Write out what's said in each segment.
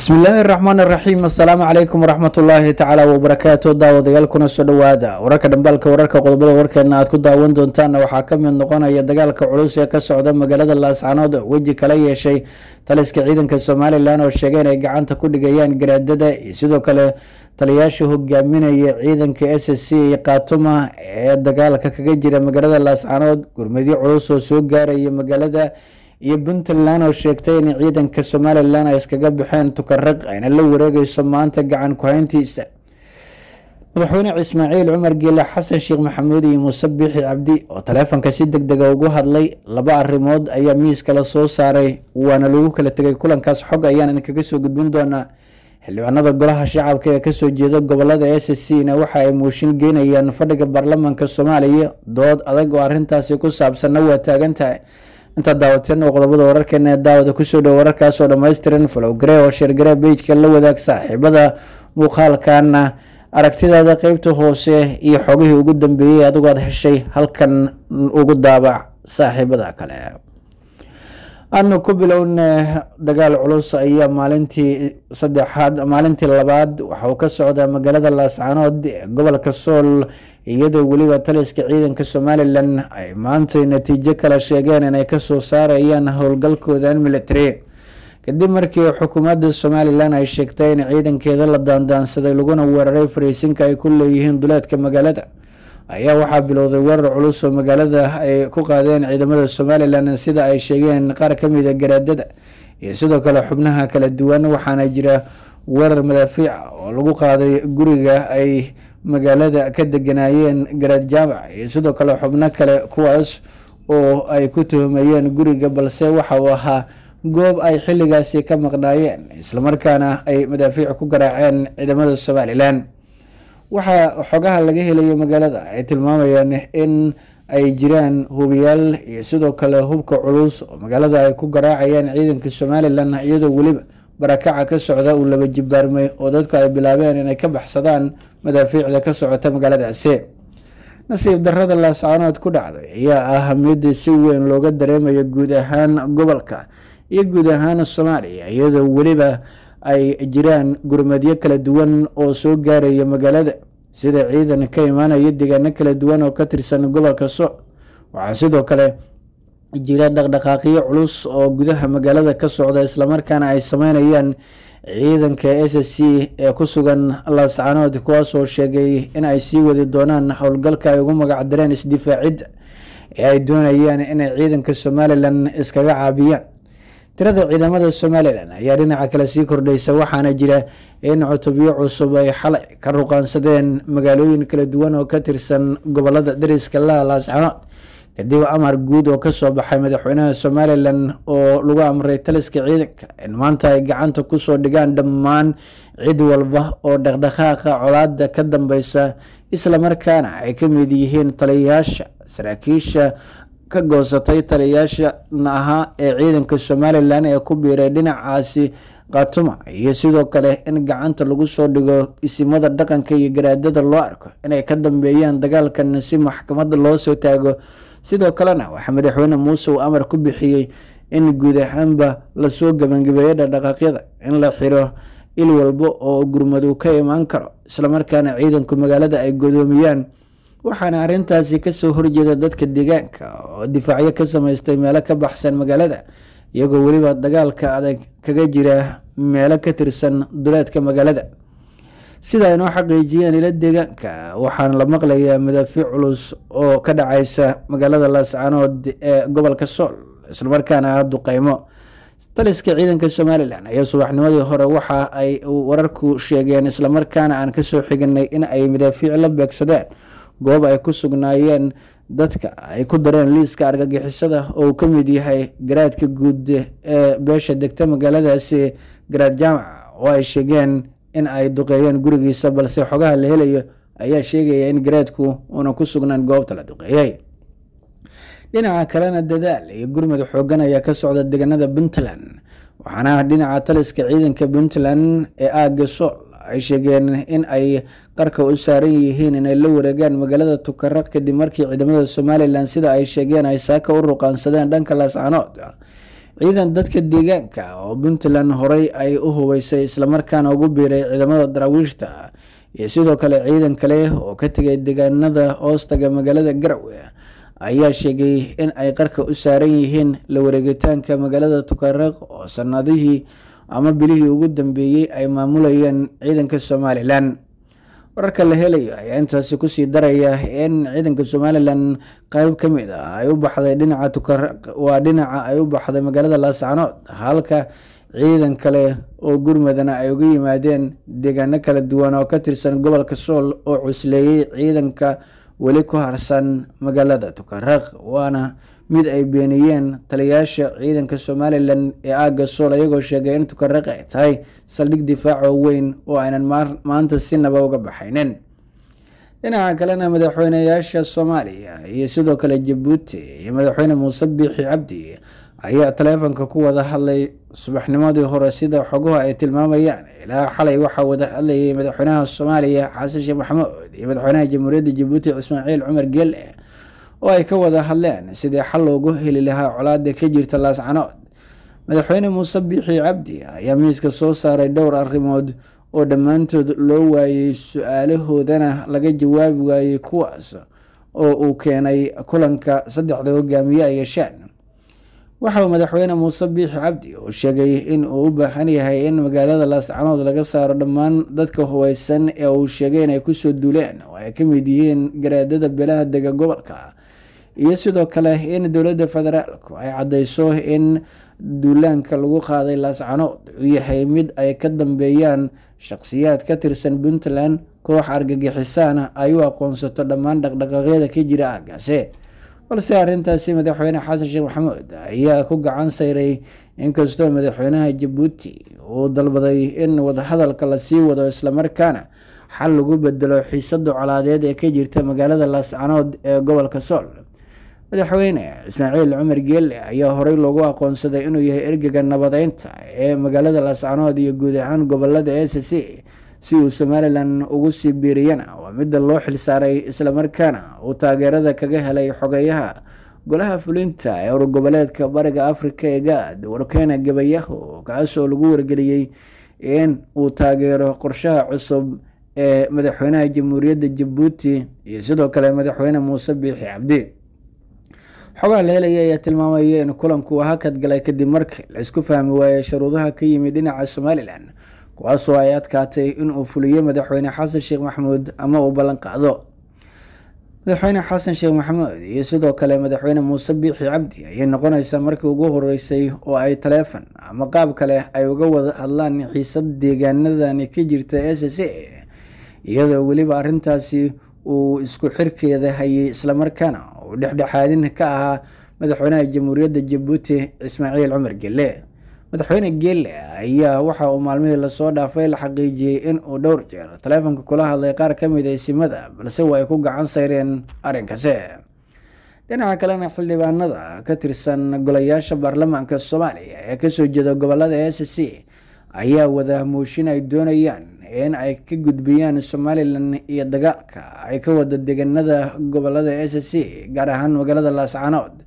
بسم الله الرحمن الرحيم السلام عليكم ورحمة الله تعالى وبركاته داود يالكنا سودوادا ورك دنبالك ورك قضبة ورك ناد كدا وندون تانا وحاكم من نقانا يدقالك علوس يكسعودا مقالة الله سعنود وجي كلي شيء تلسك عيدا كالسومالي لانو الشيغين ايقعانتا كودي قيان قراددا سيدو كلا taliyayaasha hogaaminaya ciidanka s s c ee kaatuma ee dagaalka kaga jira magaalada laascanood gurmadyo culus oo soo gaaraya magaalada iyo puntland oo sheegtay inay ciidanka somalilan ay iskaga baxeen tukaraq ayna la wareegayso maanta gacan ku-hayntiisa madaxweyne ismaaciil cumar giile xasan sheekh maxamuud iyo muuse biixi cabdi oo taleefanka si deg dega ah ugu hadlay laba arrimood ayaa miiska la soo saaray waana lagu kala tegay kulankaas xog ayaan idinkaga soo gudbin doonaa xildhibaanada golaha shacabka ee kasoo jeeda gobolada s c na waxa ay muushin geynayaan fadhiga baarlamaanka soomaaliya dood adag oo arrintaasi ku saabsanna waa taagantahay intaad daawateen oo qodobada wararkeena ee daawada kusoo dhow wararkaasoo dhammaystiran falow garee oo sheergaree bejka la wadaag saaxiibada muuqaalkana aragtidaada qeybta hoose iyo xogihii ugu dambeeyey adigoo aad heshay halkan ugu daabac saaxiibada kale aanu ku bilowne dagaal culus ayaa maalintii saddexaad maalintii labaad waxa uu ka socdaa magaalada laascanood ee gobolka sool iyadoo weliba taliska ciidanka somalilan ay maantay natiijo kala sheegeen inay kasoo saarayaan howlgalkoodan milatari kadib markii xukuumadda somalilan ay sheegtay in ciidankeeda la daandaansaday laguna weeraray fariisinka ay ku leeyihiin duleedka magaalada ayaa waxaa bilowday weerar culus oo magaalada ay ku qaadeen ciidamada somalilan sida ay sheegeen qaar kamida ah garaadada iyo sidoo kale xubnaha kala duwan waxaana jira weerar madaafiic oo lagu qaaday guriga ay magaalada ka deganaayeen garaad jaamac iyo sidoo kale xubno kale kuwaas oo ay ku tuhumayeen guriga balse waxa uu ahaa goob ay xilligaasi ka maqnaayeen islamarkaana ay madaafiic ku garaaceen ciidamada somalilan waxaa xogaha laga helayo magaalada ay tilmaamayeen in ay jiraan hubiyaal iyo sidoo kale hubka culus oo magaalada ay ku garaacayeen ciidanka somalilan iyadoo weliba barakaca ka socda uu laba jibaarmay oo dadku ay bilaabeen inay ka baxsadaan madaafiicda ka socota magaaladaase nasiib darrada laascaanood ku dhacday ayaa ah mid si weyn looga dareemayo guud ahaan gobolka iyo guud ahaan soomaaliya iyadoo weliba ay jiraan gurmadyo kala duwan oo soo gaaraya magaalada sida ciidan ka imaanaya deegaano kala duwan oo ka tirsan gobolka so waxaa sidoo kale jira dhaqdhaqaaqyo culus oo gudaha magaalada ka socda islamarkaana ay sameynayaan ciidanka s s c ee ku sugan laascanood kuwaasoo sheegay in ay sii wadi doonaan howlgalka ay ugu magacdireen isdifaacid ee ay doonayaan inay ciidanka somalilan iskaga caabiyaan tirada ciidamada somalilan ayaa dhinaca kale sii kordhaysa waxaana jira in cutubyo cusub ay xalay ka ruqaansadeen magaalooyin kala duwan oo ka tirsan gobolada dariska la laascanood kadib amar guud oo kasoo baxay madaxweynaha somalilan oo lagu amray taliska ciidanka in maanta ay gacanta kusoo dhigaan dhammaan cid walba oo dhaqdhaqaaqa colaada ka dambeysa islamarkaana ay ka mid yihiin taliyayaasha saraakiisha ka goosatay taliyayaashana ahaa ee ciidanka somalilan ee ku biiray dhinacaasi khatuma iyo sidoo kale in gacanta lagu soo dhigo isimada dhaqanka iyo garaadada loo arko inay ka dambeeyaan dagaalkan si maxkamadda loo soo taago sidoo kalena waxaa madaxweyne muuse uu amar ku bixiyey in guud ahaanba lasoo gabagabeeyo dhaqaaqyada in la xiro il walba oo gurmad gurmadu ka imaan karo islamarkaana ciidanku magaalada ay godoomiyaan waxaana arintaasi kasoo horjeeda dadka deegaanka oo difaacyo ka sameystay meelo ka baxsan magaalada iyagoo weliba dagaalka adag kaga jira meelo ka tirsan duleedka magaalada sidaa inoo xaqiijiyeen ila deegaanka waxaan la maqlayaa madaafiic culus oo ka dhacaysa magaalada laascanood ee gobolka sool islamarkaana ah duqeymo taliska ciidanka somalilan ayaa subaxnimadii hore waxa ay wararku sheegeen islamarkaana aan kasoo xiganay in ay madaafiic la beegsadeen goob ay ku sugnaayeen dadka ay ku dareen liiska argagixisada oo uu ka mid yahay garaadka guud ee beesha degta magaaladaasi garaad jaamaca oo ay sheegeen in ay duqeeyeen gurigiisa balse xogaha la helayo ayaa sheegaya in gareedku uuna ku sugnaan goobta la duqeeyey dhinaca kalena dadaal iyo gurmad xoogan ayaa ka socda deganada puntland waxaana dhinaca taliska ciidanka puntland ee aaga sool ay sheegeen in ay qarka u saaran yihiin inay la wareegaan magaalada tukara kadib markii ciidamada somalilan sida ay sheegeen ay saaka u ruqaansadeen dhanka laascanood ciidan dadka deegaanka oo puntland horey ay u hubeysay islamarkaana ugu biiray ciidamada daraawiishta iyo sidoo kale ciidan kale oo ka tegay deegaanada hoostaga magaalada garowe ayaa sheegay in ay qarka u saaran yihiin la wareegitaanka magaalada tukareeq oo sanadihii ama bilihii ugu dambeeyey ay maamulayeen ciidanka somalilan wararka la helayo ayaa intaasi kusii daraya in ciidanka somalilan qayb ka mid ah ay u baxday dhinaca tukar waa dhinaca ay u baxday magaalada laascanood halka ciidan kale oo gurmadana ay uga yimaadeen deegaano kala duwan oo ka tirsan gobolka sool oo cusleeyey ciidanka weli ku harsan magaalada tukaraq waana mid ay beeniyeen taliyayaasha ciidanka somalilan ee aagga sool iyagoo sheegay in tukaraqi ay tahay saldhig difaac oo weyn oo aynan maanta sinaba uga baxaynin dhinaca kalena madaxweyneyaasha soomaaliya iyo sidoo kale jabuuti iyo madaxweyne muuse biixi cabdi ayaa taleefanka ku wada hadlay subaxnimadii hore sida xogaha ay tilmaamayaan ilaa xalay waxaa wada hadlayay madaxweynaha soomaaliya xasan sheekh maxamuud iyo madaxweynaha jamhuuriyadda jabuuti ismaaciil cumar geele oo ay ka wada hadleen sidii xal loogu heli lahaa colaada ka jirta laascanood madaxweyne muuse biixi cabdi ayaa miiska soo saaray dhowr arrimood oo dhammaantood loo waayey su-aalahoodana laga jawaabi waayey kuwaas oo uu keenay kulanka saddexda hogaamiye ay yeesheen waxauu madaxweyne muuse biixi cabdi uu sheegay in uu u baahan yahay in magaalada laascanood laga saaro dhammaan dadka hubaysan ee uu sheegay inay kusoo duuleen oo ay ka mid yihiin garaadada belaha dega gobolka iyo sidoo kale in dowladda federaalku ay caddayso in duulaanka lagu qaaday laascanood uu yahay mid ay ka dambeeyaan shaqsiyaad ka tirsan puntland koox argagixisaana ay u aqoonsato dhammaan dhaqdhaqaaqyada ka jira aagaase balse arrintaasi madaxweyne xasan sheekh maxamuud ayaa ku gacan sayray inkastoo madaxweynaha jabuuti uu dalbaday in wadahadalka lasii wado islamarkaana xal lagu bedelo xiisada colaadeed ee ka jirta magaalada laascanood ee gobolka sool madaxweyne ismaaciil cumar geelle ayaa horey loogu aqoonsaday inuu yahay ergega nabadeynta ee magaalada laascanood iyo guud ahaan gobolada s c si uu somalilan ugu sii biiriyana waa midda loo xilsaaray islamarkaana uu taageerada kaga helay xogeeyaha golaha fulinta ee horgoboleedka bariga afrika ee gaad warkeena gabayaho kaasoo lagu wargeliyey in uu taageero qorshaha cusub ee madaxweynaha jamhuuriyadda jabuuti iyo sidoo kale madaxweyne muuse biixi cabdi xogaha la helaya ayaa tilmaamaya in kulanku waa hakad galay kadib markii la isku fahmi waayey shuruudaha ka yimid dhinaca somalilan kuwaasoo ay adkaatay in uu fuliyo madaxweyne xasan sheekh maxamuud ama uu ballan qaado madaxweyne xasan sheekh maxamuud iyo sidoo kale madaxweyne muuse biixi cabdi ayay noqonaysaa markii ugu horreysay oo ay taleefan ama qaab kale ay uga wada hadlaan xiisad deegaanadani ka jirta s s a iyadoo weliba arrintaasi uu isku xirkeeda hayay islamarkaana uu dhexdhexaadin ka ahaa madaxweynaha jamhuuriyadda jabuuti ismaaciil cumar gelle madaxweyne gelle ayaa waxa uu maalmihii lasoo dhaafay la xaqiijiyey in uu dhowr jeer taleefonka kula hadlay qaar ka mid eesimada balse waa ay ku gacan sayreen arrinkaasi dhinaca kalena xildhibaanada ka tirsan golayaasha baarlamaanka soomaaliya ee kasoo jeeda gobolada s c ayaa wadaahmooshin ay doonayaan in ay ka gudbiyaan somalilan iyo dagaalka ay ka wada deganada gobolada s c gaar ahaan magaalada laascanood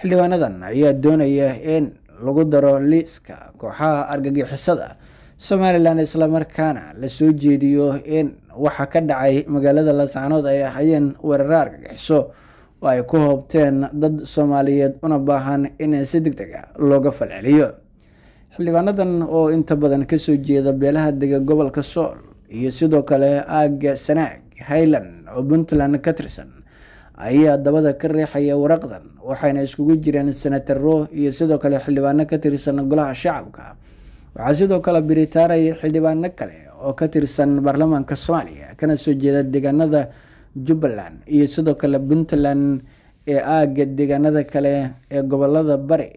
xildhibaanadan ayaa doonaya in lagu daro liiska kooxaha argagixisada somalilan islamarkaana lasoo jeediyo in waxa ka dhacay magaalada laascanood ay ahayeen weeraro argagixiso oo ay ku hoobteen dad soomaaliyeed una baahan in si deg dega ah looga falceliyo xildhibaanadan oo inta badan kasoo jeeda beelaha dega gobolka sool iyo sidoo kale aaga sanaag highland oo puntland ka tirsan ayaa dabada ka reexaya waraqdan waxayna iskugu jireen senataro iyo sidoo kale xildhibaano ka tirsan golaha shacabka waxaa sidoo kale biritaaray xildhibaano kale oo ka tirsan baarlamaanka soomaaliya kana soo jeeda deegaanada jubbaland iyo sidoo kale puntland ee aagga deegaanada kale ee gobolada bari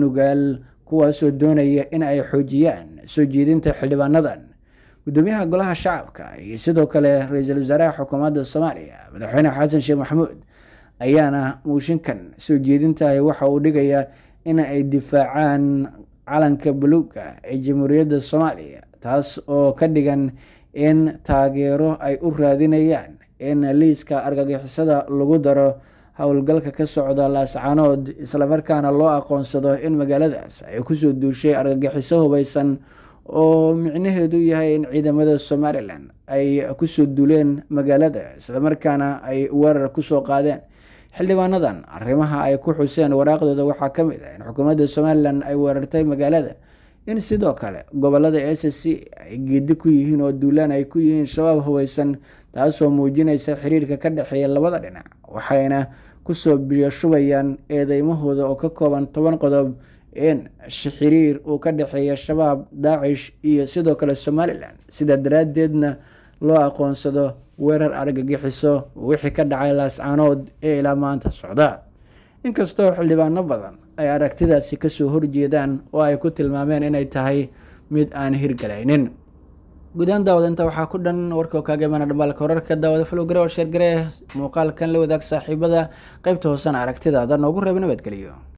nugaal kuwaasoo doonaya in ay xoojiyaan soo jeedinta xildhibaanadan gudoomiyaha golaha shacabka iyo sidoo kale ra-iisul wasaaraha xukuumadda soomaaliya madaxweyne xasan sheekh maxamuud ayaana muushinkan soo jeedintahi waxa uu dhigayaa in ay difaacaan calanka buluuga ee jamhuuriyadda soomaaliya taas oo ka dhigan in taageero ay u raadinayaan in liiska argagixisada lagu daro howlgalka ka socda laascanood islamarkaana loo aqoonsado in magaaladaas ay kusoo duushay argagixiso hubaysan oo micnaheedu yahay in ciidamada somalilan ay kusoo duleen magaalada islamarkaana ay weerar kusoo qaadeen xildhibaanadan arrimaha ay ku xuseen waraaqdooda waxaa ka mid ah in xukuumadda somalilan ay weerartay magaalada in sidoo kale gobolada s c ay geedi ku yihiin oo duulaan ay ku yihiin shabaab hubaysan taasoo muujinaysa xiriirka ka dhexeeya labada dhinac waxayna kusoo biyashubayaan eedeymahooda oo ka kooban toban qodob in shixiriir uu ka dhexeeya shabaab daacish iyo sidoo kale somalilan sida daraaddeedna loo aqoonsado weerar argagixiso wixii ka dhacay laascaanood ee ilaa maanta socda inkastoo xildhibaano badan ay aragtidaasi kasoo horjeedaan oo ay ku tilmaameen inay tahay mid aan hirgalaynin gudahaan daawada intaa waxaa ku dhan warkao kaaga kaagamaana dhambaalka wararka daawada falow garee oo sheergaree muuqaalkan la wadaag saaxiibada qeybta hoosana aragtidaada noogu reeba nabadgeliyo